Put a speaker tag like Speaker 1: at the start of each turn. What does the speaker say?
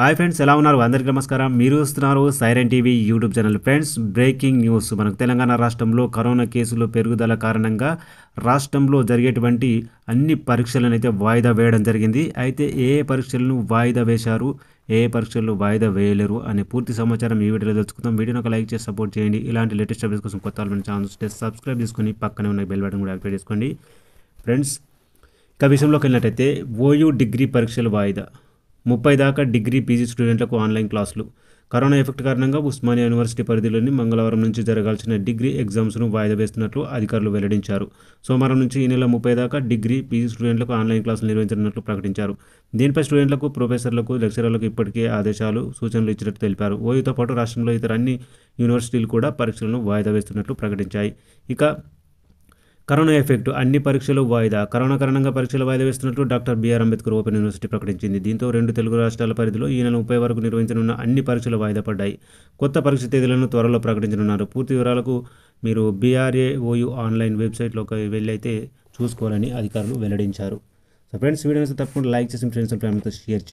Speaker 1: hi friends ఎలా ఉన్నారు అందరికీ నమస్కారం మీరు చూస్తున్నారు Siren TV YouTube channel friends breaking news మనకు తెలంగాణ రాష్ట్రంలో కరోనా కేసులు పెరుగుదల కారణంగా రాష్ట్రంలో జరిగేటువంటి అన్ని పరీక్షలను అయితే వాయిదా వేయడం జరిగింది అయితే ఏ ఏ పరీక్షలను వాయిదా వేశారు ఏ పరీక్షలు వాయిదా వేయలేరు అనే పూర్తి సమాచారం ఈ వీడియోలో తెలుసుకుందాం వీడియోని ఒక లైక్ చేసి సపోర్ట్ చేయండి ఇలాంటి లేటెస్ట్ అప్డేట్స్ కోసం కొత్త మన ఛానల్ సబ్స్క్రైబ్ చేసుకుని పక్కనే ఉన్న బెల్ బటన్ కూడా యాక్టివేట్ చేసుకోండి ఫ్రెండ్స్ ఇక విషయంలోకి వెళ్ళినట్టయితే ఓయూ డిగ్రీ పరీక్షలు వాయిదా ముప్పై దాకా డిగ్రీ పీజీ స్టూడెంట్లకు ఆన్లైన్ క్లాసులు కరోనా ఎఫెక్ట్ కారణంగా ఉస్మానియా యూనివర్సిటీ పరిధిలోని మంగళవారం నుంచి జరగాల్సిన డిగ్రీ ఎగ్జామ్స్ను వాయిదా వేస్తున్నట్లు అధికారులు వెల్లడించారు సోమవారం నుంచి ఈ నెల ముప్పై దాకా డిగ్రీ పీజీ స్టూడెంట్లకు ఆన్లైన్ క్లాసులు నిర్వహించనున్నట్లు ప్రకటించారు దీనిపై స్టూడెంట్లకు ప్రొఫెసర్లకు లెక్చరర్లకు ఇప్పటికే ఆదేశాలు సూచనలు ఇచ్చినట్లు తెలిపారు ఓయూతో పాటు రాష్ట్రంలో ఇతర అన్ని యూనివర్సిటీలు కూడా పరీక్షలను వాయిదా వేస్తున్నట్లు ప్రకటించాయి ఇక కరోనా ఎఫెక్ట్ అన్ని పరీక్షలు వాయిదా కరోనా కారణంగా పరీక్షలు వాయిదా వేస్తున్నట్లు doctor BR Ambedkar open university ప్రకటించింది దీంతో రెండు తెలుగు రాష్ట్రాల పరిధిలో ఈ నెల ముప్పై వరకు నిర్వహించనున్న అన్ని పరీక్షలు వాయిదా పడ్డాయి కొత్త పరీక్ష తేదీలను త్వరలో ప్రకటించనున్నారు పూర్తి వివరాలకు మీరు బీఆర్ఏఓయు ఆన్లైన్ వెబ్సైట్లోకి వెళ్ళైతే చూసుకోవాలని అధికారులు వెల్లడించారు సో ఫ్రెండ్స్ వీడియో తప్పకుండా లైక్ చేసి ఫ్రెండ్స్ ఫ్యామిలీతో షేర్